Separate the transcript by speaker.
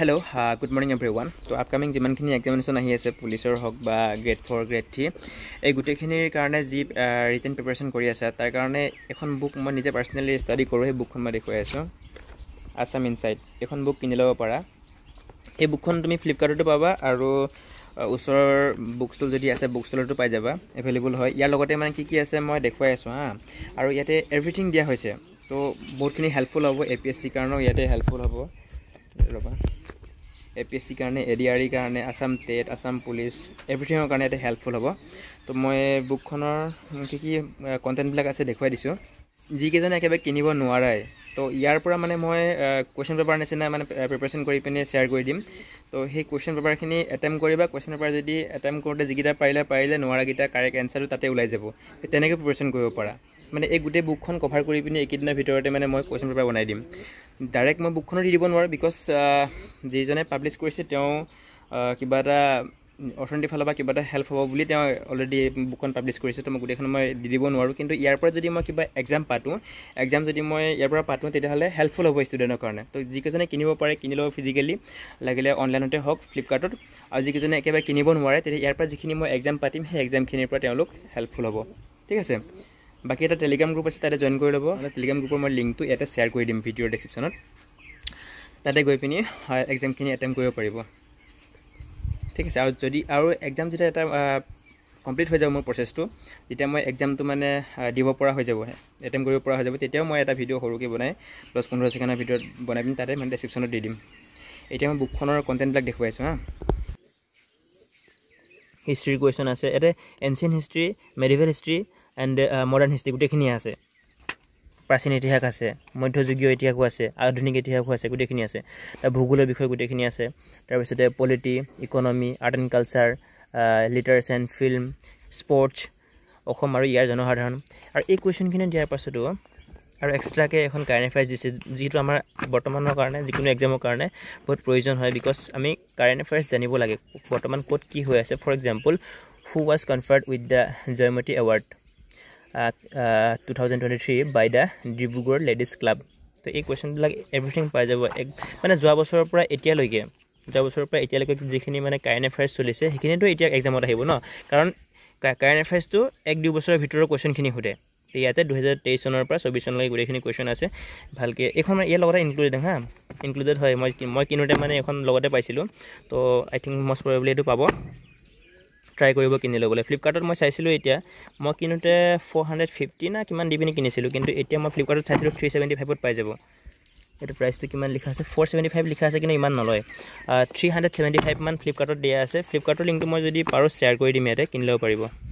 Speaker 1: hello' good morning everyone ত' upcoming যিমানখিনি examination আহি আছে পুলিচৰ হওক বা গ্ৰেড ফ'ৰ গ্ৰেড থ্ৰী এই গোটেইখিনিৰ কাৰণে যি ৰিটেন প্ৰিপেৰেশ্যন কৰি আছে তাৰ কাৰণে এখন বুক মই নিজে পাৰ্চনেলি ষ্টাডি কৰোঁ সেই বুকখন মই দেখুৱাই আছোঁ আছাম ইনচাইট এইখন বুক কিনি ল'ব পাৰা সেই বুকখন তুমি ফ্লিপকাৰ্টতো পাবা আৰু ওচৰৰ বুক ষ্টল যদি আছে বুক ষ্টলতো পাই যাবা এভেইলেবল হয় ইয়াৰ লগতে মানে কি কি আছে মই দেখুৱাই আছোঁ হা আৰু ইয়াতে এভ্ৰিথিং দিয়া হৈছে ত' বহুতখিনি হেল্পফুল হ'ব এ পি এছ চিৰ কাৰণেও ইয়াতে হেল্পফুল হ'ব ৰ'বা এ পি এছ চিৰ কাৰণে এ ডি আৰ আৰিৰ কাৰণে আছাম টেট আছাম পুলিচ এভ্ৰিথিঙৰ কাৰণে এটা হেল্পফুল হ'ব তো মই বুকখনৰ কি কি কণ্টেণ্টবিলাক আছে দেখুৱাই দিছোঁ যিকেইজনে একেবাৰে কিনিব নোৱাৰাই তো ইয়াৰ পৰা মানে মই কুৱেশ্যন পেপাৰ নিচিনা মানে প্ৰিপেৰেশ্যন কৰি পিনে শ্বেয়াৰ কৰি দিম তো সেই কুৱেশ্যন পেপাৰখিনি এটেম বা কুৱেশ্যন পেপাৰ যদি এটেম কৰোঁতে যিকেইটা পাৰিলে পাৰিলে নোৱাৰাকেইটা কাৰেক্ট এনচাৰটো তাতে ওলাই যাব সেই তেনেকৈ প্ৰিপেৰেশ্যন কৰিব পাৰা মানে এই গোটেই বুকখন কভাৰ কৰি পিনি এইকেইদিনৰ ভিতৰতে মানে মই কুৱেশ্যন পেপাৰ বনাই দিম ডাইৰেক্ট মই বুকখনত দি দিব নোৱাৰোঁ বিকজ যিজনে পাব্লিছ কৰিছে তেওঁ কিবা এটা অৰ্থনীতিৰ ফালৰ পৰা কিবা এটা হেল্প হ'ব বুলি তেওঁ অলৰেডি বুকখন পাব্লিছ কৰিছে তো মই গোটেইখন মই দি দিব নোৱাৰোঁ কিন্তু ইয়াৰ পৰা যদি মই কিবা এক্সাম পাতোঁ এক্সাম যদি মই ইয়াৰ পৰা পাতোঁ তেতিয়াহ'লে হেল্পফুল হ'ব ষ্টুডেণ্টৰ কাৰণে তো যিকেইজনে কিনিব পাৰে কিনি ল'ব ফিজিকেলি লাগিলে অনলাইনতে হওক ফ্লিপকাৰ্টত আৰু যিকেইজনে একেবাৰে কিনিব নোৱাৰে তেতিয়া ইয়াৰ পৰা যিখিনি মই এক্সাম পাতিম সেই এক্সামখিনিৰ পৰা তেওঁলোক হেল্পফুল হ'ব ঠিক আছে বাকী এটা টেলিগ্ৰাম গ্ৰুপ আছে তাতে জইন কৰি ল'ব আৰু টেলিগ্ৰাম গ্ৰুপৰ মই লিংকটো ইয়াতে শ্বেয়াৰ কৰি দিম ভিডিঅ'ৰ ডিচক্ৰিপশ্যনত তাতে গৈ পিনি এক্সামখিনি এটেম্প কৰিব পাৰিব ঠিক আছে আৰু যদি আৰু এক্সাম যেতিয়া এটা কমপ্লিট হৈ যাব মোৰ প্ৰচেছটো যেতিয়া মই এক্সামটো মানে দিব পৰা হৈ যাব এটেম্প কৰিব পৰা হৈ যাব তেতিয়াও মই এটা ভিডিঅ' সৰুকৈ বনাই দছ পোন্ধৰ ছেকেণ্ডৰ ভিডিঅ' বনাই পিনি তাতে মানে ডেছক্ৰিপশ্যনত দি দিম এতিয়া মই বুকখনৰ কণ্টেণ্টবিলাক দেখুৱাইছোঁ হা হিষ্ট্ৰীৰ কুৱেশ্যন আছে ইয়াতে ancient history medieval history and modern history গোটেইখিনিয়ে আছে প্ৰাচীন ইতিহাস আছে মধ্যযুগীয় ইতিহাসো আছে আধুনিক ইতিহাসো আছে গোটেইখিনি আছে তাৰ ভূগোলৰ বিষয়ে গোটেইখিনি আছে তাৰপিছতে polity economy art and culture literature and film sports Assam আৰু ইয়াৰ জনসাধাৰণ আৰু এই কুৱেশ্যনখিনি দিয়াৰ পাছতো আৰু এক্সট্ৰাকৈ এখন কাৰেণ্ট এফেয়াৰ্ছ দিছে যিটো আমাৰ বৰ্তমানৰ কাৰণে যিকোনো এক্সামৰ কাৰণে বহুত প্ৰয়োজন হয় বিকজ আমি কাৰেণ্ট এফেয়াৰ্ছ জানিব লাগে বৰ্তমান ক'ত কি হৈ আছে for example who was conferred with the Joymoti award to by the Dibrugarh ladies club তো এই কুৱেশ্যনবিলাক এভৰিথিং পাই যাব এক মানে যোৱা বছৰৰ পৰা এতিয়ালৈকে যোৱা বছৰৰ পৰা এতিয়ালৈকে যিখিনি মানে কাৰেণ্ট এফেয়াৰ্ছ চলিছে সেইখিনিতো এতিয়া এক্সামত আহিব ন কাৰণ কাৰেণ্ট এফেয়াৰ্ছটো এক দুবছৰৰ ভিতৰৰ কুৱেশ্যনখিনি সোধে ইয়াতে দুহেজাৰ তেইছ চনৰ পৰা চৌবিছ চনলৈকে গোটেইখিনি কুৱেশ্যন আছে ভালকৈ এইখন ইয়াৰ লগতে ইনক্লুডেড হা ইনক্লুডেড হয় মই মই কিনোতে মানে এইখন লগতে পাইছিলোঁ তো আই থিংক মষ্ট প্ৰবেবলি এইটো পাব ট্ৰাই কৰিব কিনি ল'বলৈ ফ্লিপকাৰ্টত মই চাইছিলোঁ এতিয়া মই কিনোতে ফ'ৰ হাণ্ড্ৰেড ফিফটি না কিমান দি পিনি কিনিছিলোঁ কিন্তু এতিয়া মই ফ্লিপকাৰ্টত চাইছিলোঁ থ্ৰী ছেভেণ্টি ফাইভত পাই যাব এইটো প্ৰাইচটো কিমান লিখা আছে ফ'ৰ ছেভেণ্টি ফাইভ লিখা আছে কিন্তু ইমান নলয় থ্ৰী হাণ্ড্ৰেড ছেভেণ্টি ফাইভমান ফ্লিপকাৰ্টত দিয়া আছে ফ্লিপকাৰ্টৰ লিংকটো মই যদি পাৰোঁ শ্বেয়াৰ কৰি দিম ইয়াতে কিনি ল'ব পাৰিব